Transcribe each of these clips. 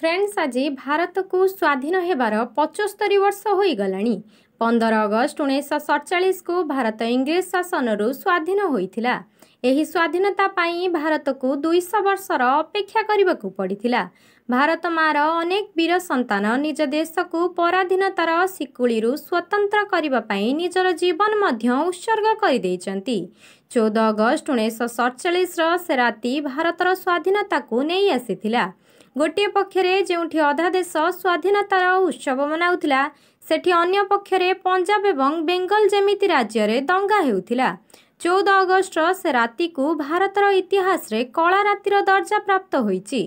friends ଆଜି ଭାରତକୁ ସ୍ୱାଧୀନ ହେବାର ପଚସ୍ତରୀ ବର୍ଷ ହୋଇଗଲାଣି ପନ୍ଦର ଅଗଷ୍ଟ ଉଣେଇଶହ ସତଚାଳିଶକୁ ଭାରତ ଇଂରେଜ ଶାସନରୁ ସ୍ୱାଧୀନ ହୋଇଥିଲା ଏହି ସ୍ୱାଧୀନତା ପାଇଁ ଭାରତକୁ ଦୁଇଶହ ବର୍ଷର ଅପେକ୍ଷା କରିବାକୁ ପଡ଼ିଥିଲା ଭାରତ ମାଆର ଅନେକ ବୀର ସନ୍ତାନ ନିଜ ଦେଶକୁ ପରାଧୀନତାର ଶିକୁଳିରୁ ସ୍ୱତନ୍ତ୍ର କରିବା ପାଇଁ ନିଜର ଜୀବନ ମଧ୍ୟ ଉତ୍ସର୍ଗ କରିଦେଇଛନ୍ତି ଚଉଦ ଅଗଷ୍ଟ ଉଣେଇଶହ ସତଚାଳିଶର ସେ ରାତି ଭାରତର ସ୍ୱାଧୀନତାକୁ ନେଇ ଆସିଥିଲା ଗୋଟିଏ ପକ୍ଷରେ ଯେଉଁଠି ଅଧା ଦେଶ ସ୍ୱାଧୀନତାର ଉତ୍ସବ ମନାଉଥିଲା ସେଠି ଅନ୍ୟ ପକ୍ଷରେ ପଞ୍ଜାବ ଏବଂ ବେଙ୍ଗଲ ଯେମିତି ରାଜ୍ୟରେ ଦଙ୍ଗା ହେଉଥିଲା ଚଉଦ ଅଗଷ୍ଟର ସେ ରାତିକୁ ଭାରତର ଇତିହାସରେ କଳା ରାତିର ଦର୍ଜା ପ୍ରାପ୍ତ ହୋଇଛି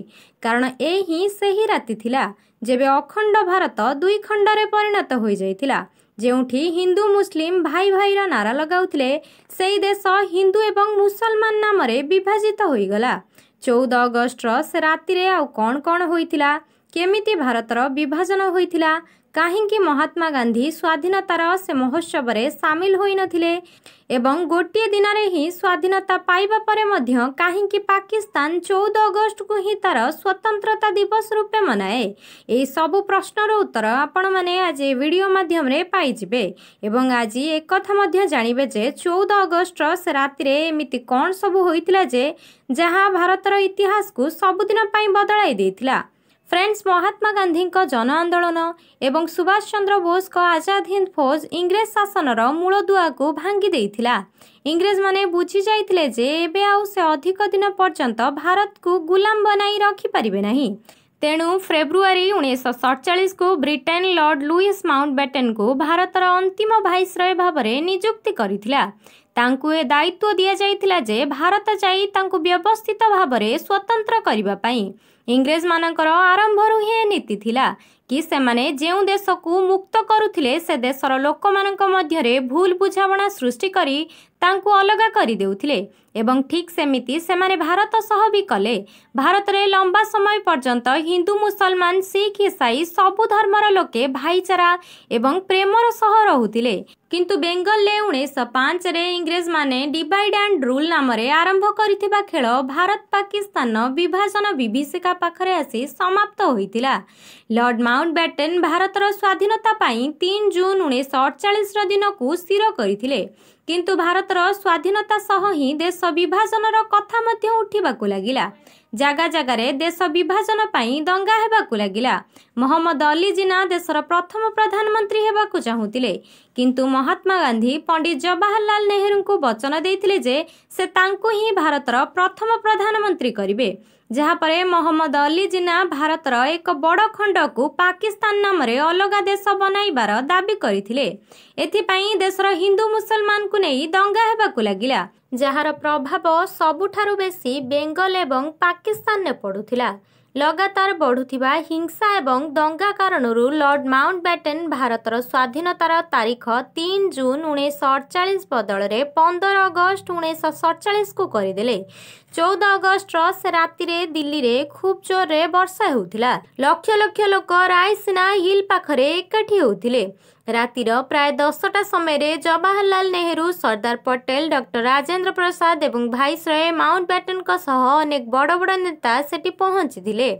କାରଣ ଏ ହିଁ ସେହି ରାତି ଥିଲା ଯେବେ ଅଖଣ୍ଡ ଭାରତ ଦୁଇ ଖଣ୍ଡରେ ପରିଣତ ହୋଇଯାଇଥିଲା ଯେଉଁଠି ହିନ୍ଦୁ ମୁସଲିମ୍ ଭାଇ ଭାଇର ନାରା ଲଗାଉଥିଲେ ସେହି ଦେଶ ହିନ୍ଦୁ ଏବଂ ମୁସଲମାନ ନାମରେ ବିଭାଜିତ ହୋଇଗଲା ଚଉଦ ଅଗଷ୍ଟର ସେ ରାତିରେ ଆଉ କ'ଣ କ'ଣ ହୋଇଥିଲା କେମିତି ଭାରତର ବିଭାଜନ ହୋଇଥିଲା କାହିଁକି ମହାତ୍ମା ଗାନ୍ଧୀ ସ୍ୱାଧୀନତାର ସେ ମହୋତ୍ସବରେ ସାମିଲ ହୋଇନଥିଲେ ଏବଂ ଗୋଟିଏ ଦିନରେ ହିଁ ସ୍ୱାଧୀନତା ପାଇବା ପରେ ମଧ୍ୟ କାହିଁକି ପାକିସ୍ତାନ ଚଉଦ ଅଗଷ୍ଟକୁ ହିଁ ତାର ସ୍ୱତନ୍ତ୍ରତା ଦିବସ ରୂପେ ମନାଏ ଏହି ସବୁ ପ୍ରଶ୍ନର ଉତ୍ତର ଆପଣମାନେ ଆଜି ଭିଡ଼ିଓ ମାଧ୍ୟମରେ ପାଇଯିବେ ଏବଂ ଆଜି ଏକଥା ମଧ୍ୟ ଜାଣିବେ ଯେ ଚଉଦ ଅଗଷ୍ଟ ସେ ରାତିରେ ଏମିତି କ'ଣ ସବୁ ହୋଇଥିଲା ଯେ ଯାହା ଭାରତର ଇତିହାସକୁ ସବୁଦିନ ପାଇଁ ବଦଳାଇ ଦେଇଥିଲା ଫ୍ରେଣ୍ଡସ୍ ମହାତ୍ମା ଗାନ୍ଧୀଙ୍କ ଜନ ଆନ୍ଦୋଳନ ଏବଂ ସୁଭାଷ ଚନ୍ଦ୍ର ବୋଷଙ୍କ ଆଜାଦ ହିନ୍ଦ ଫୌଜ ଇଂରେଜ ଶାସନର ମୂଳଦୁଆକୁ ଭାଙ୍ଗି ଦେଇଥିଲା ଇଂରେଜମାନେ ବୁଝିଯାଇଥିଲେ ଯେ ଏବେ ଆଉ ସେ ଅଧିକ ଦିନ ପର୍ଯ୍ୟନ୍ତ ଭାରତକୁ ଗୁଲାମ ବନାଇ ରଖିପାରିବେ ନାହିଁ ତେଣୁ ଫେବୃଆରୀ ଉଣେଇଶହ ସତଚାଳିଶକୁ ବ୍ରିଟେନ୍ ଲର୍ଡ ଲୁଇସ୍ ମାଉଣ୍ଟ ବେଟେନ୍ଙ୍କୁ ଭାରତର ଅନ୍ତିମ ଭାଇସ୍ରୟ ଭାବରେ ନିଯୁକ୍ତି କରିଥିଲା ତାଙ୍କୁ ଏ ଦାୟିତ୍ୱ ଦିଆଯାଇଥିଲା ଯେ ଭାରତ ଯାଇ ତାଙ୍କୁ ବ୍ୟବସ୍ଥିତ ଭାବରେ ସ୍ୱତନ୍ତ୍ର କରିବା ପାଇଁ ଇଂରେଜମାନଙ୍କର ଆରମ୍ଭରୁ ହିଁ ନୀତି ଥିଲା କି ସେମାନେ ଯେଉଁ ଦେଶକୁ ମୁକ୍ତ କରୁଥିଲେ ସେ ଦେଶର ଲୋକମାନଙ୍କ ମଧ୍ୟରେ ଭୁଲ ବୁଝାମଣା ସୃଷ୍ଟି କରି ତାଙ୍କୁ ଅଲଗା କରିଦେଉଥିଲେ ଏବଂ ଠିକ୍ ସେମିତି ସେମାନେ ଭାରତ ସହ ବି କଲେ ଭାରତରେ ଲମ୍ବା ସମୟ ପର୍ଯ୍ୟନ୍ତ ହିନ୍ଦୁ ମୁସଲମାନ ଶିଖ୍ ଇସାଇ ସବୁ ଧର୍ମର ଲୋକେ ଭାଇଚାରା ଏବଂ ପ୍ରେମର ସହ ରହୁଥିଲେ କିନ୍ତୁ ବେଙ୍ଗଲରେ ଉଣେଇଶହ ପାଞ୍ଚରେ ଇଂରେଜମାନେ ଡିଭାଇଡ୍ ଆଣ୍ଡ ରୁଲ୍ ନାମରେ ଆରମ୍ଭ କରିଥିବା ଖେଳ ଭାରତ ପାକିସ୍ତାନର ବିଭାଜନ ବିଭୀଷିକା ପାଖରେ ଆସି ସମାପ୍ତ ହୋଇଥିଲା ଲର୍ଡ଼ ମାଉ ମାଉଣ୍ଟ ବ୍ୟାଟେନ୍ ଭାରତର ସ୍ୱାଧୀନତା ପାଇଁ ତିନି ଜୁନ୍ ଉଣେଇଶହ ଅଠଚାଳିଶର ଦିନକୁ ସ୍ଥିର କରିଥିଲେ କିନ୍ତୁ ଭାରତର ସ୍ୱାଧୀନତା ସହ ହିଁ ଦେଶ ବିଭାଜନର କଥା ମଧ୍ୟ ଉଠିବାକୁ ଲାଗିଲା ଜାଗା ଜାଗାରେ ଦେଶ ବିଭାଜନ ପାଇଁ ଦଙ୍ଗା ହେବାକୁ ଲାଗିଲା ମହମ୍ମଦ ଅଲି ଜିନା ଦେଶର ପ୍ରଥମ ପ୍ରଧାନମନ୍ତ୍ରୀ ହେବାକୁ ଚାହୁଁଥିଲେ କିନ୍ତୁ ମହାତ୍ମା ଗାନ୍ଧୀ ପଣ୍ଡିତ ଜବାହରଲାଲ ନେହେରୁଙ୍କୁ ବଚନ ଦେଇଥିଲେ ଯେ ସେ ତାଙ୍କୁ ହିଁ ଭାରତର ପ୍ରଥମ ପ୍ରଧାନମନ୍ତ୍ରୀ କରିବେ ଯାହାପରେ ମହମ୍ମଦ ଅଲି ଜିନା ଭାରତର ଏକ ବଡ଼ ଖଣ୍ଡକୁ ପାକିସ୍ତାନ ନାମରେ ଅଲଗା ଦେଶ ବନାଇବାର ଦାବି କରିଥିଲେ ଏଥିପାଇଁ ଦେଶର ହିନ୍ଦୁ ମୁସଲମାନଙ୍କୁ ନେଇ ଦଙ୍ଗା ହେବାକୁ ଲାଗିଲା ଯାହାର ପ୍ରଭାବ ସବୁଠାରୁ ବେଶୀ ବେଙ୍ଗଲ ଏବଂ ପାକିସ୍ତାନରେ ପଡ଼ୁଥିଲା ଲଗାତାର ବଢ଼ୁଥିବା ହିଂସା ଏବଂ ଦଙ୍ଗା କାରଣରୁ ଲର୍ଡ ମାଉଣ୍ଟ ବ୍ୟାଟେନ୍ ଭାରତର ସ୍ୱାଧୀନତାର ତାରିଖ ତିନି ଜୁନ୍ ଉଣେଇଶହ ଅଠଚାଳିଶ ବଦଳରେ ପନ୍ଦର ଅଗଷ୍ଟ ଉଣେଇଶହ ସତଚାଳିଶକୁ କରିଦେଲେ ଚଉଦ ଅଗଷ୍ଟ ରାତିରେ ଦିଲ୍ଲୀରେ ଖୁବ୍ ଜୋରରେ ବର୍ଷା ହେଉଥିଲା ଲକ୍ଷ ଲକ୍ଷ ଲୋକ ରାଇସିନା ହିଲ୍ ପାଖରେ ଏକାଠି ହେଉଥିଲେ ରାତିର ପ୍ରାୟ ଦଶଟା ସମୟରେ ଜବାହରଲାଲ ନେହେରୁ ସର୍ଦ୍ଦାର ପଟେଲ ଡକ୍ଟର ରାଜେନ୍ଦ୍ର ପ୍ରସାଦ ଏବଂ ଭାଇସରୟ ମାଉଣ୍ଟ ବ୍ୟାଟନଙ୍କ ସହ ଅନେକ ବଡ଼ ବଡ଼ ନେତା ସେଠି ପହଞ୍ଚିଥିଲେ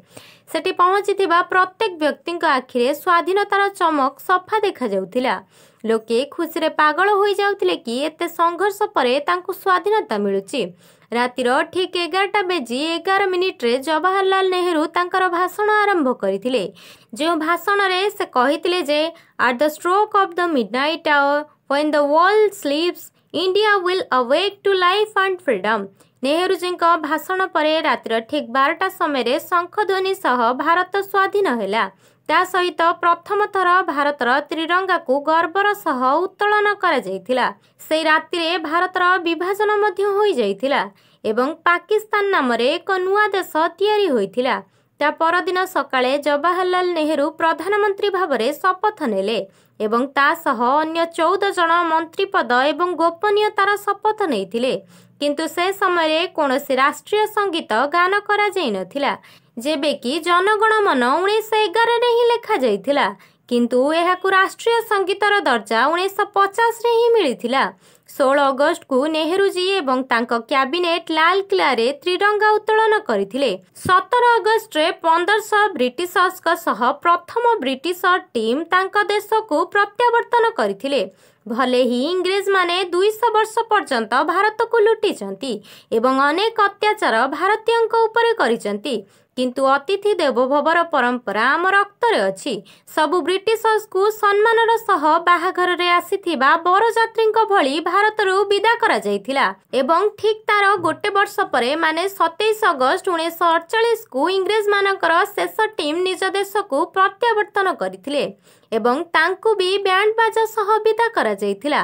ସେଠି ପହଞ୍ଚିଥିବା ପ୍ରତ୍ୟେକ ବ୍ୟକ୍ତିଙ୍କ ଆଖିରେ ସ୍ୱାଧୀନତାର ଚମକ ସଫା ଦେଖାଯାଉଥିଲା ଲୋକେ ଖୁସିରେ ପାଗଳ ହୋଇଯାଉଥିଲେ କି ଏତେ ସଂଘର୍ଷ ପରେ ତାଙ୍କୁ ସ୍ୱାଧୀନତା ମିଳୁଛି ରାତିର ଠିକ୍ ଏଗାରଟା ବେଜି ଏଗାର ମିନିଟ୍ରେ ଜବାହରଲାଲ ନେହେରୁ ତାଙ୍କର ଭାଷଣ ଆରମ୍ଭ କରିଥିଲେ ଯେଉଁ ଭାଷଣରେ ସେ କହିଥିଲେ ଯେ at the stroke of the midnight hour when the world sleeps India will awake to life and freedom ନେହେରୁଜୀଙ୍କ ଭାଷଣ ପରେ ରାତିର ଠିକ୍ ବାରଟା ସମୟରେ ଶଙ୍ଖଧ୍ୱନି ସହ ଭାରତ ସ୍ୱାଧୀନ ହେଲା ତା ସହିତ ପ୍ରଥମ ଥର ଭାରତର ତ୍ରିରଙ୍ଗାକୁ ଗର୍ବର ସହ ଉତ୍ତୋଳନ କରାଯାଇଥିଲା ସେହି ରାତିରେ ଭାରତର ବିଭାଜନ ମଧ୍ୟ ହୋଇଯାଇଥିଲା ଏବଂ ପାକିସ୍ତାନ ନାମରେ ଏକ ନୂଆ ଦେଶ ତିଆରି ହୋଇଥିଲା ତା ପରଦିନ ସକାଳେ ଜବାହରଲାଲ ନେହେରୁ ପ୍ରଧାନମନ୍ତ୍ରୀ ଭାବରେ ଶପଥ ନେଲେ ଏବଂ ତା ସହ ଅନ୍ୟ ଚଉଦ ଜଣ ମନ୍ତ୍ରୀ ପଦ ଏବଂ ଗୋପନୀୟତାର ଶପଥ ନେଇଥିଲେ କିନ୍ତୁ ସେ ସମୟରେ କୌଣସି ରାଷ୍ଟ୍ରୀୟ ସଙ୍ଗୀତ ଗାନ କରାଯାଇନଥିଲା ଯେବେକି ଜନଗଣ ମନ ଉଣେଇଶହ ଏଗାରରେ ହିଁ ଲେଖାଯାଇଥିଲା କିନ୍ତୁ ଏହାକୁ ରାଷ୍ଟ୍ରୀୟ ସଙ୍ଗୀତର ଦର୍ଜା ଉଣେଇଶହ ପଚାଶରେ ହିଁ ମିଳିଥିଲା ଷୋହଳ ଅଗଷ୍ଟକୁ ନେହେରୁଜୀ ଏବଂ ତାଙ୍କ କ୍ୟାବିନେଟ୍ ଲାଲକିଲ୍ଲାରେ ତ୍ରିରଙ୍ଗା ଉତ୍ତୋଳନ କରିଥିଲେ ସତର ଅଗଷ୍ଟରେ ପନ୍ଦରଶହ ବ୍ରିଟିଶର୍ସଙ୍କ ସହ ପ୍ରଥମ ବ୍ରିଟିଶର୍ ଟିମ୍ ତାଙ୍କ ଦେଶକୁ ପ୍ରତ୍ୟାବର୍ତ୍ତନ କରିଥିଲେ ଭଲେ ହିଁ ଇଂରେଜମାନେ ଦୁଇଶହ ବର୍ଷ ପର୍ଯ୍ୟନ୍ତ ଭାରତକୁ ଲୁଟିଛନ୍ତି ଏବଂ ଅନେକ ଅତ୍ୟାଚାର ଭାରତୀୟଙ୍କ ଉପରେ କରିଛନ୍ତି କିନ୍ତୁ ଅତିଥି ଦେବଭବର ପରମ୍ପରା ଆମ ରକ୍ତରେ ଅଛି ସବୁ ବ୍ରିଟିଶର୍ସକୁ ସମ୍ମାନର ସହ ବାହାଘରରେ ଆସିଥିବା ବରଯାତ୍ରୀଙ୍କ ଭଳି ଭାରତରୁ ବିଦା କରାଯାଇଥିଲା ଏବଂ ଠିକ୍ ତାର ଗୋଟେ ବର୍ଷ ପରେ ମାନେ ସତେଇଶ ଅଗଷ୍ଟ ଉଣେଇଶହ ଅଡ଼ଚାଳିଶକୁ ଇଂରେଜମାନଙ୍କର ଶେଷ ଟିମ୍ ନିଜ ଦେଶକୁ ପ୍ରତ୍ୟାବର୍ତ୍ତନ କରିଥିଲେ ଏବଂ ତାଙ୍କୁ ବି ବ୍ୟାଣ୍ଡ ବାଜା ସହ ବିଦା କରାଯାଇଥିଲା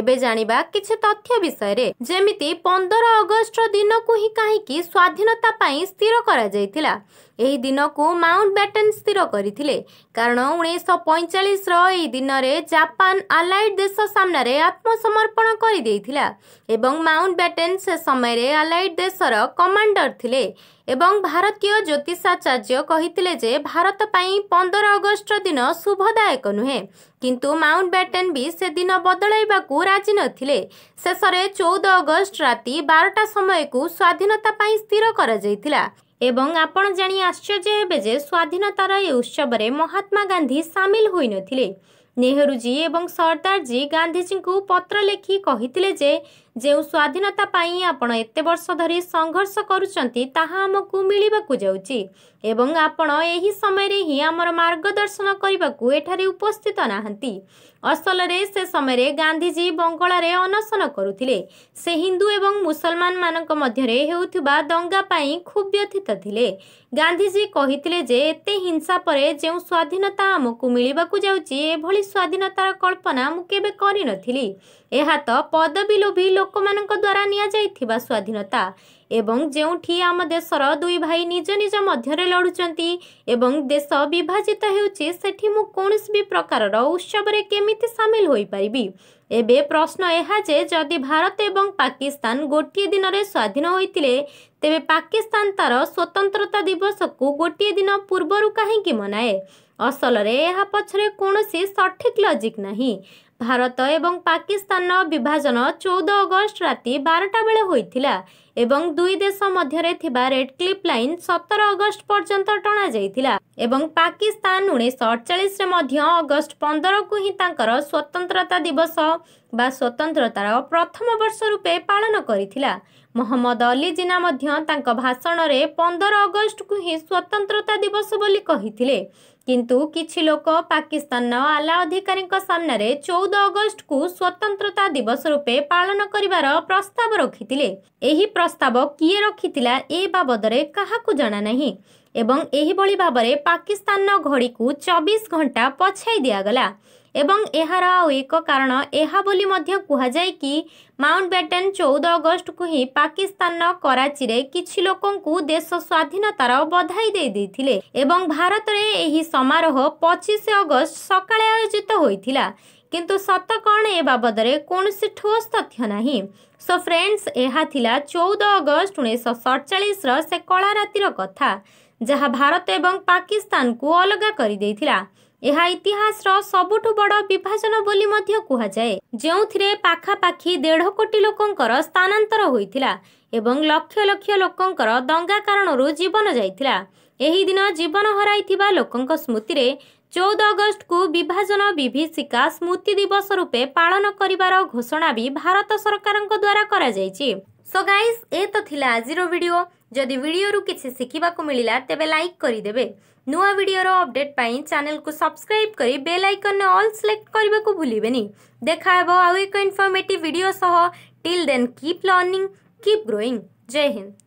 ଏବେ ଜାଣିବା କିଛି ତଥ୍ୟ ବିଷୟରେ ଯେମିତି ପନ୍ଦର ଅଗଷ୍ଟ ଦିନକୁ ହିଁ କାହିଁକି ସ୍ୱାଧୀନତା ପାଇଁ ସ୍ଥିର କରାଯାଇଥିଲା ଏହି ଦିନକୁ ମାଉଣ୍ଟ ବ୍ୟାଟେନ୍ ସ୍ଥିର କରିଥିଲେ କାରଣ ଉଣେଇଶହ ପଇଁଚାଳିଶର ଏହି ଦିନରେ ଜାପାନ ଆଲାଇଡ୍ ଦେଶ ସାମ୍ନାରେ ଆତ୍ମସମର୍ପଣ କରିଦେଇଥିଲା ଏବଂ ମାଉଣ୍ଟ ବ୍ୟାଟେନ୍ ସେ ସମୟରେ ଆଲାଇଡ୍ ଦେଶର କମାଣ୍ଡର ଥିଲେ ଏବଂ ଭାରତୀୟ ଜ୍ୟୋତିଷାଚାର୍ଯ୍ୟ କହିଥିଲେ ଯେ ଭାରତ ପାଇଁ ପନ୍ଦର ଅଗଷ୍ଟ ଦିନ ଶୁଭଦାୟକ ନୁହେଁ କିନ୍ତୁ ମାଉଣ୍ଟ ବ୍ୟାଟେନ୍ ବି ସେଦିନ ବଦଳାଇବାକୁ ରାଜି ନଥିଲେ ଶେଷରେ ଚଉଦ ଅଗଷ୍ଟ ରାତି ବାରଟା ସମୟକୁ ସ୍ୱାଧୀନତା ପାଇଁ ସ୍ଥିର କରାଯାଇଥିଲା এবং ଆପଣ ଜାଣି ଆଶ୍ଚର୍ଯ୍ୟ ହେବେ ଯେ ସ୍ୱାଧୀନତାର ଏ ଉତ୍ସବରେ ମହାତ୍ମା ଗାନ୍ଧୀ ସାମିଲ ହୋଇନଥିଲେ ନେହେରୁଜୀ ଏବଂ ସର୍ଦ୍ଦାରଜୀ ଗାନ୍ଧିଜୀଙ୍କୁ ପତ୍ର ଲେଖି କହିଥିଲେ ଯେ ଯେଉଁ ସ୍ୱାଧୀନତା ପାଇଁ ଆପଣ ଏତେ ବର୍ଷ ଧରି ସଂଘର୍ଷ କରୁଛନ୍ତି ତାହା ଆମକୁ ମିଳିବାକୁ ଯାଉଛି ଏବଂ ଆପଣ ଏହି ସମୟରେ ହିଁ ଆମର ମାର୍ଗଦର୍ଶନ କରିବାକୁ ଏଠାରେ ଉପସ୍ଥିତ ନାହାନ୍ତି ଅସଲରେ ସେ ସମୟରେ ଗାନ୍ଧିଜୀ ବଙ୍ଗଳାରେ ଅନଶନ କରୁଥିଲେ ସେ ହିନ୍ଦୁ ଏବଂ ମୁସଲମାନ ମାନଙ୍କ ମଧ୍ୟରେ ହେଉଥିବା ଦଙ୍ଗା ପାଇଁ ଖୁବ୍ ବ୍ୟଥିତ ଥିଲେ ଗାନ୍ଧିଜୀ କହିଥିଲେ ଯେ ଏତେ ହିଂସା ପରେ ଯେଉଁ ସ୍ୱାଧୀନତା ଆମକୁ ମିଳିବାକୁ ଯାଉଛି ଏଭଳି ସ୍ୱାଧୀନତାର କଳ୍ପନା ମୁଁ କେବେ କରିନଥିଲି ଏହା ତ ପଦବିଲୋଭୀ ଲୋକମାନଙ୍କ ଦ୍ୱାରା ନିଆଯାଇଥିବା ସ୍ୱାଧୀନତା ଏବଂ ଯେଉଁଠି ଆମ ଦେଶର ଦୁଇ ଭାଇ ନିଜ ନିଜ ମଧ୍ୟରେ ଲଢ଼ୁଛନ୍ତି ଏବଂ ଦେଶ ବିଭାଜିତ ହେଉଛି ସେଠି ମୁଁ କୌଣସି ବି ପ୍ରକାରର ଉତ୍ସବରେ କେମିତି ସାମିଲ ହୋଇପାରିବି ଏବେ ପ୍ରଶ୍ନ ଏହା ଯେ ଯଦି ଭାରତ ଏବଂ ପାକିସ୍ତାନ ଗୋଟିଏ ଦିନରେ ସ୍ୱାଧୀନ ହୋଇଥିଲେ ତେବେ ପାକିସ୍ତାନ ତା'ର ସ୍ୱତନ୍ତ୍ରତା ଦିବସକୁ ଗୋଟିଏ ଦିନ ପୂର୍ବରୁ କାହିଁକି ମନାଏ ଅସଲରେ ଏହା ପଛରେ କୌଣସି ସଠିକ୍ ଲଜିକ୍ ନାହିଁ ଭାରତ ଏବଂ ପାକିସ୍ତାନର ବିଭାଜନ ଚଉଦ ଅଗଷ୍ଟ ରାତି ବାରଟା ବେଳେ ହୋଇଥିଲା ଏବଂ ଦୁଇ ଦେଶ ମଧ୍ୟରେ ଥିବା ରେଡ୍ କ୍ଲିପ୍ ଲାଇନ୍ ସତର ଅଗଷ୍ଟ ପର୍ଯ୍ୟନ୍ତ ଟଣାଯାଇଥିଲା ଏବଂ ପାକିସ୍ତାନ ଉଣେଇଶହ ଅଠଚାଳିଶରେ ମଧ୍ୟ ଅଗଷ୍ଟ ପନ୍ଦରକୁ ହିଁ ତାଙ୍କର ସ୍ୱତନ୍ତ୍ରତା ଦିବସ ବା ସ୍ୱତନ୍ତ୍ରତାର ପ୍ରଥମ ବର୍ଷ ରୂପେ ପାଳନ କରିଥିଲା ମହମ୍ମଦ ଅଲି ଜିନା ମଧ୍ୟ ତାଙ୍କ ଭାଷଣରେ ପନ୍ଦର ଅଗଷ୍ଟକୁ ହିଁ ସ୍ୱତନ୍ତ୍ରତା ଦିବସ ବୋଲି କହିଥିଲେ କିନ୍ତୁ କିଛି ଲୋକ ପାକିସ୍ତାନର ଆଲା ଅଧିକାରୀଙ୍କ ସାମ୍ନାରେ ଚଉଦ ଅଗଷ୍ଟକୁ ସ୍ୱତନ୍ତ୍ରତା ଦିବସ ରୂପେ ପାଳନ କରିବାର ପ୍ରସ୍ତାବ ରଖିଥିଲେ ଏହି ପ୍ରସ୍ତାବ କିଏ ରଖିଥିଲା ଏ ବାବଦରେ କାହାକୁ ଜଣା ନାହିଁ ଏବଂ ଏହିଭଳି ଭାବରେ ପାକିସ୍ତାନର ଘଡ଼ିକୁ ଚବିଶ ଘଣ୍ଟା ପଛାଇ ଦିଆଗଲା ଏବଂ ଏହାର ଆଉ ଏକ କାରଣ ଏହା ବୋଲି ମଧ୍ୟ କୁହାଯାଏ କି ମାଉଣ୍ଟ ବ୍ୟାଟେନ୍ ଚଉଦ ଅଗଷ୍ଟକୁ ହିଁ ପାକିସ୍ତାନର କରାଚିରେ କିଛି ଲୋକଙ୍କୁ ଦେଶ ସ୍ୱାଧୀନତାର ବଧାଇ ଦେଇଦେଇଥିଲେ ଏବଂ ଭାରତରେ ଏହି ସମାରୋହ ପଚିଶ ଅଗଷ୍ଟ ସକାଳେ ଆୟୋଜିତ ହୋଇଥିଲା କିନ୍ତୁ ସତ କ'ଣ ଏ ବାବଦରେ କୌଣସି ଠୋସ୍ ତଥ୍ୟ ନାହିଁ ସୋ ଫ୍ରେଣ୍ଡସ୍ ଏହା ଥିଲା ଚଉଦ ଅଗଷ୍ଟ ଉଣେଇଶହ ସତଚାଳିଶର ସେ କଳା ରାତିର କଥା ଯାହା ଭାରତ ଏବଂ ପାକିସ୍ତାନକୁ ଅଲଗା କରିଦେଇଥିଲା ଏହା ଇତିହାସର ସବୁଠୁ ବଡ଼ ବିଭାଜନ ବୋଲି ମଧ୍ୟ କୁହାଯାଏ ଯେଉଁଥିରେ ପାଖାପାଖି ଦେଢ଼ କୋଟି ଲୋକଙ୍କର ସ୍ଥାନାନ୍ତର ହୋଇଥିଲା ଏବଂ ଲକ୍ଷ ଲକ୍ଷ ଲୋକଙ୍କର ଦଙ୍ଗା କାରଣରୁ ଜୀବନ ଯାଇଥିଲା ଏହି ଦିନ ଜୀବନ ହରାଇଥିବା ଲୋକଙ୍କ ସ୍ମୃତିରେ ଚଉଦ ଅଗଷ୍ଟକୁ ବିଭାଜନ ବିଭୀଷିକା ସ୍ମୃତି ଦିବସ ରୂପେ ପାଳନ କରିବାର ଘୋଷଣା ବି ଭାରତ ସରକାରଙ୍କ ଦ୍ୱାରା କରାଯାଇଛି ସୋ ଗାଇସ୍ ଏ ତ ଥିଲା ଆଜିର ଭିଡ଼ିଓ ଯଦି ଭିଡ଼ିଓରୁ କିଛି ଶିଖିବାକୁ ମିଳିଲା ତେବେ ଲାଇକ୍ କରିଦେବେ नुआ भिडर अपडेट पर चेल को सब्सक्राइब कर बेल आइकन ने अल्ल सिलेक्ट करने को भूलिए देखाहब आउ एक informative video till then keep learning keep growing जय हिंद